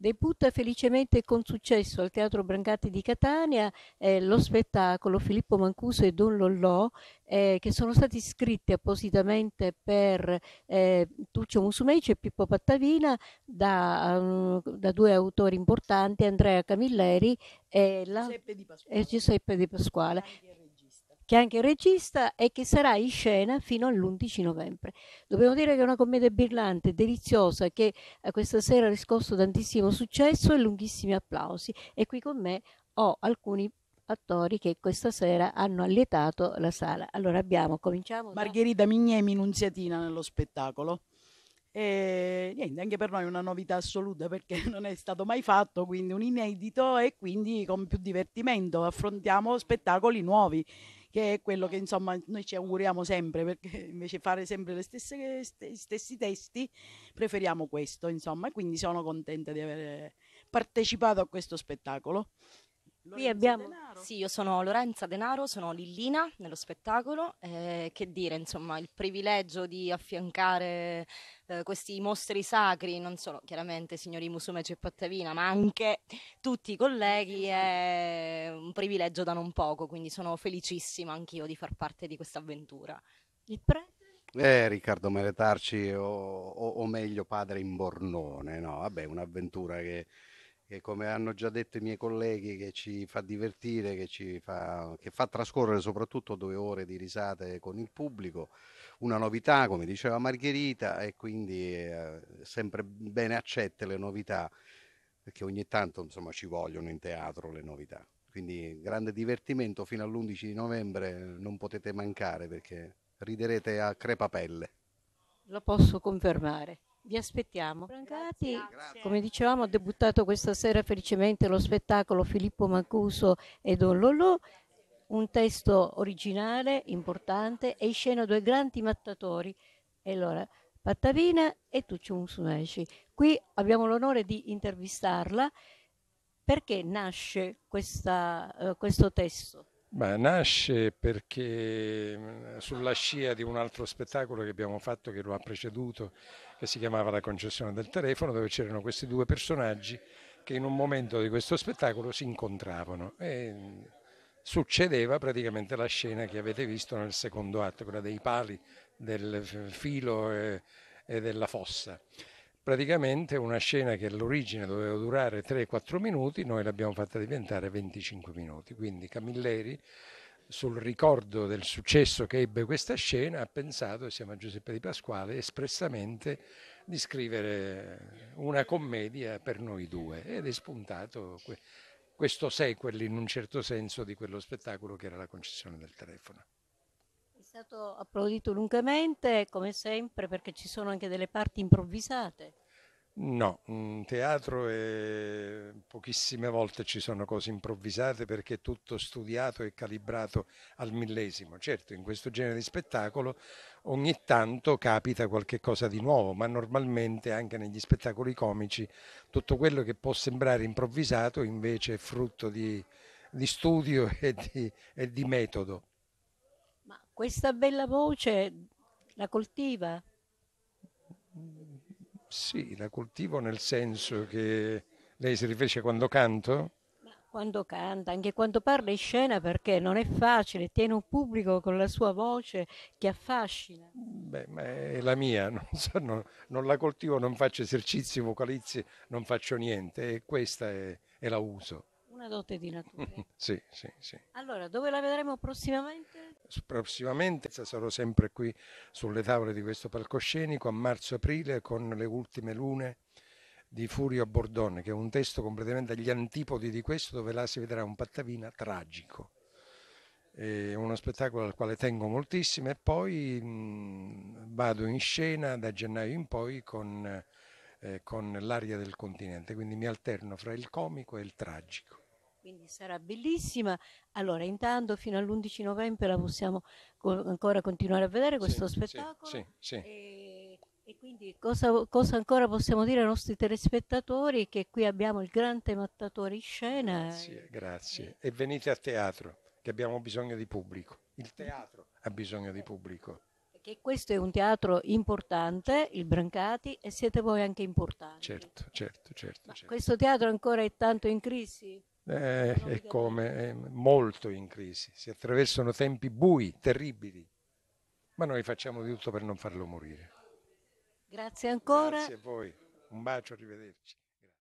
Debutta felicemente e con successo al Teatro Brancati di Catania eh, lo spettacolo Filippo Mancuso e Don Lollò, eh, che sono stati scritti appositamente per eh, Tuccio Musumeci e Pippo Pattavina da, um, da, due autori importanti, Andrea Camilleri e, la, Giuseppe Di Pasquale che è anche regista e che sarà in scena fino all'11 novembre. Dobbiamo dire che è una commedia brillante, deliziosa, che eh, questa sera ha riscosso tantissimo successo e lunghissimi applausi. E qui con me ho alcuni attori che questa sera hanno allietato la sala. Allora abbiamo, cominciamo. Da... Margherita Mignemi, Nunziatina nello spettacolo. E niente, anche per noi è una novità assoluta perché non è stato mai fatto, quindi un inedito e quindi con più divertimento affrontiamo spettacoli nuovi che è quello che insomma noi ci auguriamo sempre, perché invece fare sempre le stesse, st- stessi testi, preferiamo questo, insomma, e quindi sono contenta di aver partecipato a questo spettacolo. Lorenza abbiamo... Sì, io sono Lorenza Denaro, sono Lillina nello spettacolo. Eh, che dire, insomma, il privilegio di affiancare eh, questi mostri sacri, non solo chiaramente signori Musume e Cepattavina, ma anche tutti i colleghi, è privilegio da non poco, quindi sono felicissima anch'io di far parte di questa avventura. Il prete? Eh, Riccardo Meretarci, o, o, o meglio padre in Bornone, no? Vabbè, un'avventura che che come hanno già detto i miei colleghi, che ci fa divertire, che, ci fa, che fa, trascorrere soprattutto due ore di risate con il pubblico, una novità, come diceva Margherita, e quindi eh, sempre bene accette le novità, perché ogni tanto insomma, ci vogliono in teatro le novità. Quindi grande divertimento fino all'11 di novembre, eh, non potete mancare perché riderete a crepapelle. Lo posso confermare. Vi aspettiamo. Brancati, come dicevamo, ha debuttato questa sera felicemente lo spettacolo Filippo Mancuso e Don Lollo un testo originale, importante, e in scena due grandi mattatori. E allora, Pattavina e Tucciun Musumeci. Qui abbiamo l'onore di intervistarla perché nasce questa, eh, questo testo? Beh, nasce perché mm, sulla scia di un altro spettacolo che abbiamo fatto, che lo ha preceduto, che si chiamava La concessione del telefono, dove c'erano questi due personaggi che in un momento di questo spettacolo si incontravano e mm, succedeva praticamente la scena che avete visto nel secondo atto, quella dei pali, del filo e, e della fossa praticamente una scena che all'origine doveva durare 3-4 minuti, noi l'abbiamo fatta diventare 25 minuti. Quindi Camilleri, sul ricordo del successo che ebbe questa scena, ha pensato, insieme a Giuseppe Di Pasquale, espressamente di scrivere una commedia per noi due ed è spuntato questo sequel in un certo senso di quello spettacolo che era la concessione del telefono stato applaudito lungamente, come sempre, perché ci sono anche delle parti improvvisate. No, in mm, teatro è... pochissime volte ci sono cose improvvisate perché è tutto studiato e calibrato al millesimo. Certo, in questo genere di spettacolo ogni tanto capita qualche cosa di nuovo, ma normalmente anche negli spettacoli comici tutto quello che può sembrare improvvisato invece è frutto di, di studio e di, e di metodo. Ma questa bella voce la coltiva? Sì, la coltivo nel senso che lei si riferisce quando canto? Ma quando canta, anche quando parla in scena, perché non è facile, tiene un pubblico con la sua voce che affascina. Beh, ma è la mia, non, so, non, non la coltivo, non faccio esercizi vocalizi, non faccio niente, e questa è, è la uso. Una dote di natura. sì, sì, sì. Allora, dove la vedremo prossimamente? prossimamente sarò sempre qui sulle tavole di questo palcoscenico a marzo-aprile con le ultime lune di Furio Bordone, che è un testo completamente agli antipodi di questo, dove là si vedrà un Pattavina tragico. È uno spettacolo al quale tengo moltissimo e poi mh, mhmm, vado in scena da gennaio in poi con, eh, con l'aria del continente, quindi mi alterno fra il comico e il tragico quindi sarà bellissima. Allora, intanto fino all'11 novembre la possiamo co- ancora continuare a vedere questo sì, spettacolo. Sì, sì, e, e, quindi cosa, cosa, ancora possiamo dire ai nostri telespettatori? Che qui abbiamo il grande mattatore in scena. Grazie, e, grazie. E venite a teatro, che abbiamo bisogno di pubblico. Il teatro ha bisogno di pubblico. Perché questo è un teatro importante, il Brancati, e siete voi anche importanti. Certo, certo, certo. certo. Questo teatro ancora è tanto in crisi? eh, è come è molto in crisi, si attraversano tempi bui, terribili, ma noi facciamo di tutto per non farlo morire. Grazie ancora. Grazie a voi, un bacio, arrivederci.